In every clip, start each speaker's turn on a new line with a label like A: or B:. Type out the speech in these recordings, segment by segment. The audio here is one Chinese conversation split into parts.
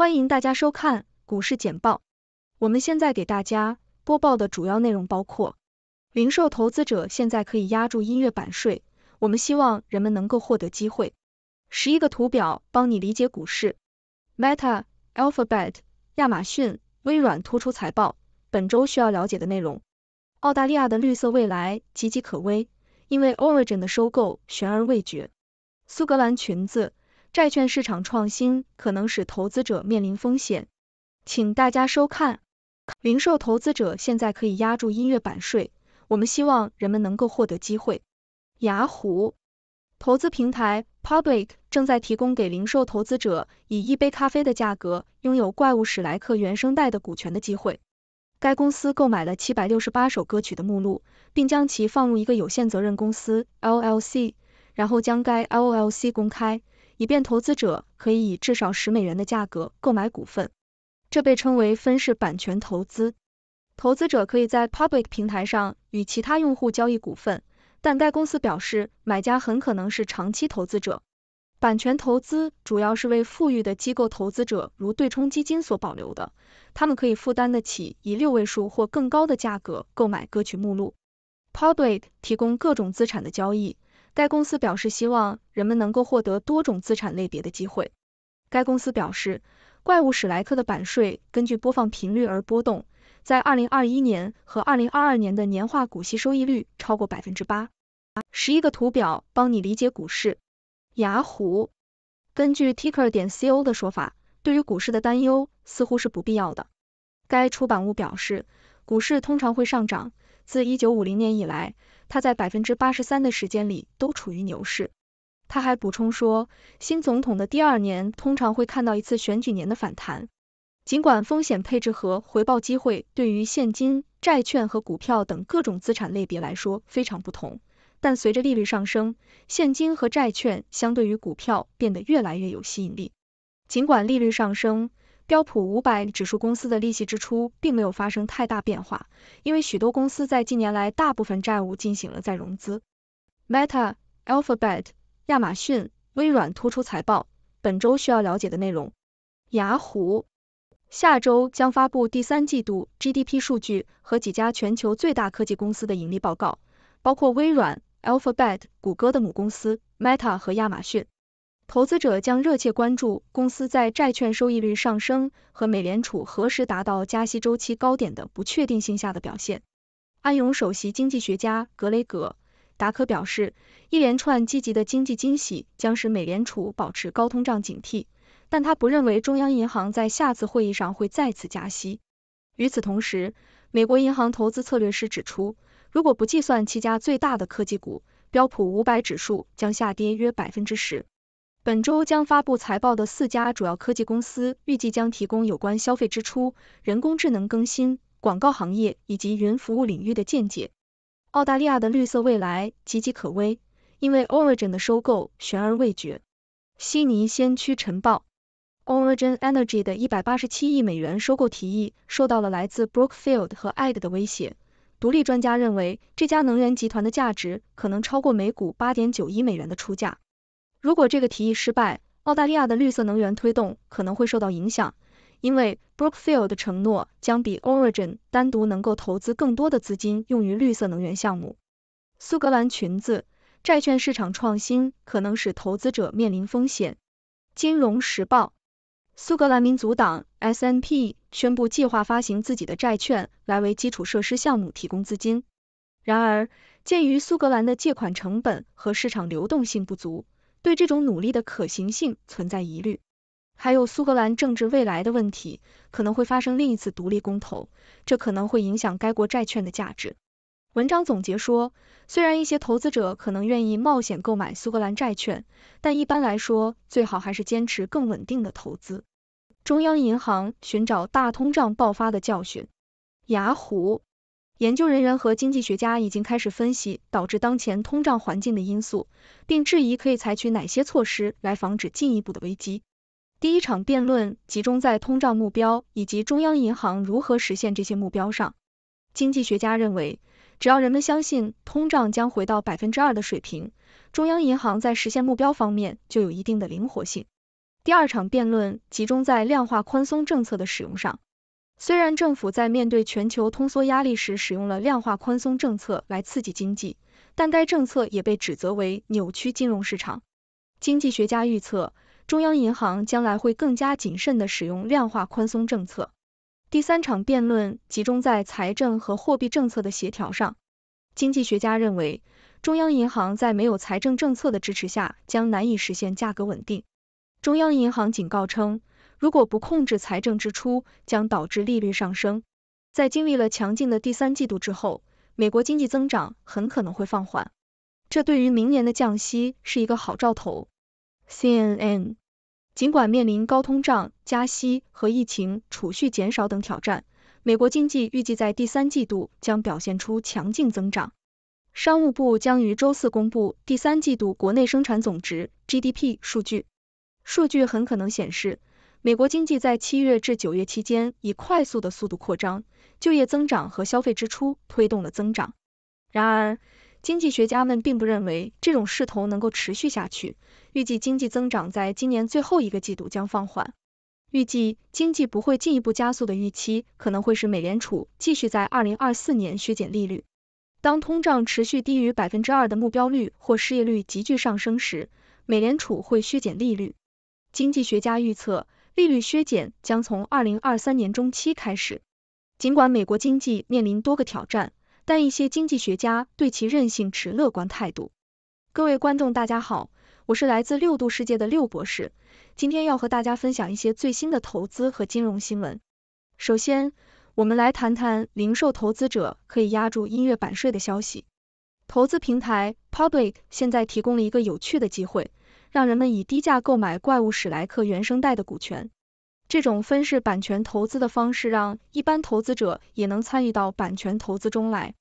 A: 欢迎大家收看股市简报。我们现在给大家播报的主要内容包括：零售投资者现在可以压住音乐版税，我们希望人们能够获得机会。十一个图表帮你理解股市。Meta、Alphabet、亚马逊、微软突出财报，本周需要了解的内容。澳大利亚的绿色未来岌岌可危，因为 Origin 的收购悬而未决。苏格兰裙子。债券市场创新可能使投资者面临风险，请大家收看。零售投资者现在可以压住音乐版税，我们希望人们能够获得机会。雅虎投资平台 Public 正在提供给零售投资者以一杯咖啡的价格拥有怪物史莱克原声带的股权的机会。该公司购买了七百六十八首歌曲的目录，并将其放入一个有限责任公司 LLC，然后将该 LLC 公开。以便投资者可以以至少十美元的价格购买股份，这被称为分式版权投资。投资者可以在 Public 平台上与其他用户交易股份，但该公司表示买家很可能是长期投资者。版权投资主要是为富裕的机构投资者，如对冲基金所保留的，他们可以负担得起以六位数或更高的价格购买歌曲目录。Public 提供各种资产的交易。该公司表示希望人们能够获得多种资产类别的机会。该公司表示，怪物史莱克的版税根据播放频率而波动，在二零二一年和二零二二年的年化股息收益率超过百分之八。十一个图表帮你理解股市。雅虎根据 ticker 点 co 的说法，对于股市的担忧似乎是不必要的。该出版物表示，股市通常会上涨，自一九五零年以来。他在百分之八十三的时间里都处于牛市。他还补充说，新总统的第二年通常会看到一次选举年的反弹。尽管风险配置和回报机会对于现金、债券和股票等各种资产类别来说非常不同，但随着利率上升，现金和债券相对于股票变得越来越有吸引力。尽管利率上升。标普五百指数公司的利息支出并没有发生太大变化，因为许多公司在近年来大部分债务进行了再融资。Meta、Alphabet、亚马逊、微软突出财报，本周需要了解的内容。雅虎下周将发布第三季度 GDP 数据和几家全球最大科技公司的盈利报告，包括微软、Alphabet、谷歌的母公司 Meta 和亚马逊。投资者将热切关注公司在债券收益率上升和美联储何时达到加息周期高点的不确定性下的表现。安永首席经济学家格雷格·达科表示，一连串积极的经济惊喜将使美联储保持高通胀警惕，但他不认为中央银行在下次会议上会再次加息。与此同时，美国银行投资策略师指出，如果不计算七家最大的科技股，标普五百指数将下跌约百分之十。本周将发布财报的四家主要科技公司预计将提供有关消费支出、人工智能更新、广告行业以及云服务领域的见解。澳大利亚的绿色未来岌岌可危，因为 Origin 的收购悬而未决。悉尼先驱晨报，Origin Energy 的一百八十七亿美元收购提议受到了来自 Brookfield 和 Edge 的威胁。独立专家认为，这家能源集团的价值可能超过每股八点九亿美元的出价。如果这个提议失败，澳大利亚的绿色能源推动可能会受到影响，因为 Brookfield 的承诺将比 Origin 单独能够投资更多的资金用于绿色能源项目。苏格兰裙子债券市场创新可能使投资者面临风险。金融时报，苏格兰民族党 SNP 宣布计划发行自己的债券来为基础设施项目提供资金。然而，鉴于苏格兰的借款成本和市场流动性不足。对这种努力的可行性存在疑虑，还有苏格兰政治未来的问题，可能会发生另一次独立公投，这可能会影响该国债券的价值。文章总结说，虽然一些投资者可能愿意冒险购买苏格兰债券，但一般来说，最好还是坚持更稳定的投资。中央银行寻找大通胀爆发的教训。雅虎。研究人员和经济学家已经开始分析导致当前通胀环境的因素，并质疑可以采取哪些措施来防止进一步的危机。第一场辩论集中在通胀目标以及中央银行如何实现这些目标上。经济学家认为，只要人们相信通胀将回到百分之二的水平，中央银行在实现目标方面就有一定的灵活性。第二场辩论集中在量化宽松政策的使用上。虽然政府在面对全球通缩压力时使用了量化宽松政策来刺激经济，但该政策也被指责为扭曲金融市场。经济学家预测，中央银行将来会更加谨慎地使用量化宽松政策。第三场辩论集中在财政和货币政策的协调上。经济学家认为，中央银行在没有财政政策的支持下将难以实现价格稳定。中央银行警告称。如果不控制财政支出，将导致利率上升。在经历了强劲的第三季度之后，美国经济增长很可能会放缓，这对于明年的降息是一个好兆头。CNN。尽管面临高通胀、加息和疫情、储蓄减少等挑战，美国经济预计在第三季度将表现出强劲增长。商务部将于周四公布第三季度国内生产总值 （GDP） 数据，数据很可能显示。美国经济在七月至九月期间以快速的速度扩张，就业增长和消费支出推动了增长。然而，经济学家们并不认为这种势头能够持续下去，预计经济增长在今年最后一个季度将放缓。预计经济不会进一步加速的预期，可能会使美联储继续在二零二四年削减利率。当通胀持续低于百分之二的目标率或失业率急剧上升时，美联储会削减利率。经济学家预测。利率削减将从二零二三年中期开始。尽管美国经济面临多个挑战，但一些经济学家对其韧性持乐观态度。各位观众，大家好，我是来自六度世界的六博士，今天要和大家分享一些最新的投资和金融新闻。首先，我们来谈谈零售投资者可以压住音乐版税的消息。投资平台 Public 现在提供了一个有趣的机会。让人们以低价购买怪物史莱克原声带的股权，这种分式版权投资的方式让一般投资者也能参与到版权投资中来。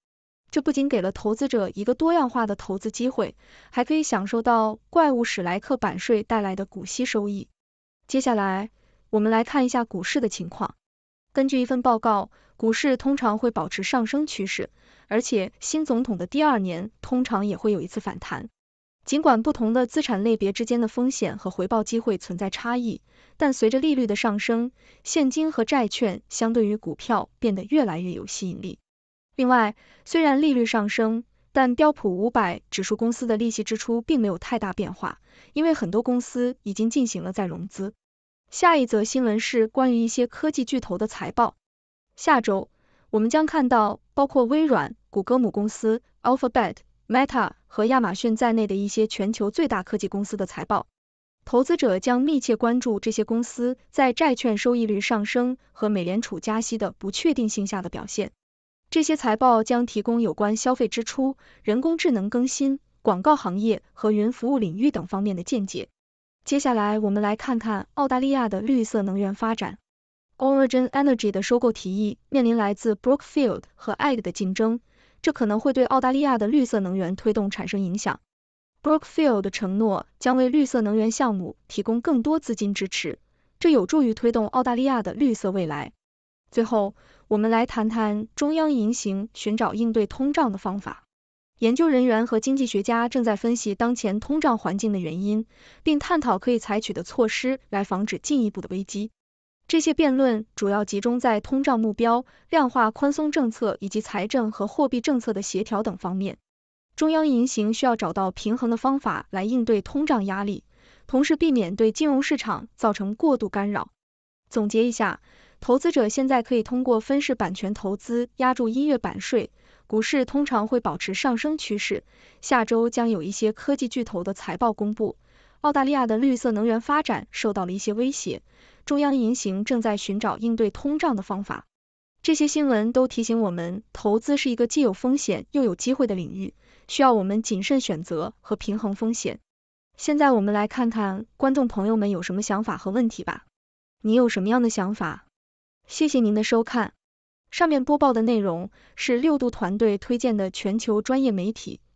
A: 这不仅给了投资者一个多样化的投资机会，还可以享受到怪物史莱克版税带来的股息收益。接下来，我们来看一下股市的情况。根据一份报告，股市通常会保持上升趋势，而且新总统的第二年通常也会有一次反弹。尽管不同的资产类别之间的风险和回报机会存在差异，但随着利率的上升，现金和债券相对于股票变得越来越有吸引力。另外，虽然利率上升，但标普五百指数公司的利息支出并没有太大变化，因为很多公司已经进行了再融资。下一则新闻是关于一些科技巨头的财报。下周我们将看到包括微软、谷歌母公司 Alphabet。Meta 和亚马逊在内的一些全球最大科技公司的财报，投资者将密切关注这些公司在债券收益率上升和美联储加息的不确定性下的表现。这些财报将提供有关消费支出、人工智能更新、广告行业和云服务领域等方面的见解。接下来，我们来看看澳大利亚的绿色能源发展。Origin Energy 的收购提议面临来自 Brookfield 和 e d g 的竞争。这可能会对澳大利亚的绿色能源推动产生影响。Brookfield 承诺将为绿色能源项目提供更多资金支持，这有助于推动澳大利亚的绿色未来。最后，我们来谈谈中央银行寻找应对通胀的方法。研究人员和经济学家正在分析当前通胀环境的原因，并探讨可以采取的措施来防止进一步的危机。这些辩论主要集中在通胀目标、量化宽松政策以及财政和货币政策的协调等方面。中央银行需要找到平衡的方法来应对通胀压力，同时避免对金融市场造成过度干扰。总结一下，投资者现在可以通过分式版权投资压住音乐版税，股市通常会保持上升趋势。下周将有一些科技巨头的财报公布。澳大利亚的绿色能源发展受到了一些威胁，中央银行正在寻找应对通胀的方法。这些新闻都提醒我们，投资是一个既有风险又有机会的领域，需要我们谨慎选择和平衡风险。现在，我们来看看观众朋友们有什么想法和问题吧。你有什么样的想法？谢谢您的收看。上面播报的内容是六度团队推荐的全球专业媒体。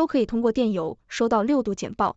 A: 都可以通过电邮收到六度简报。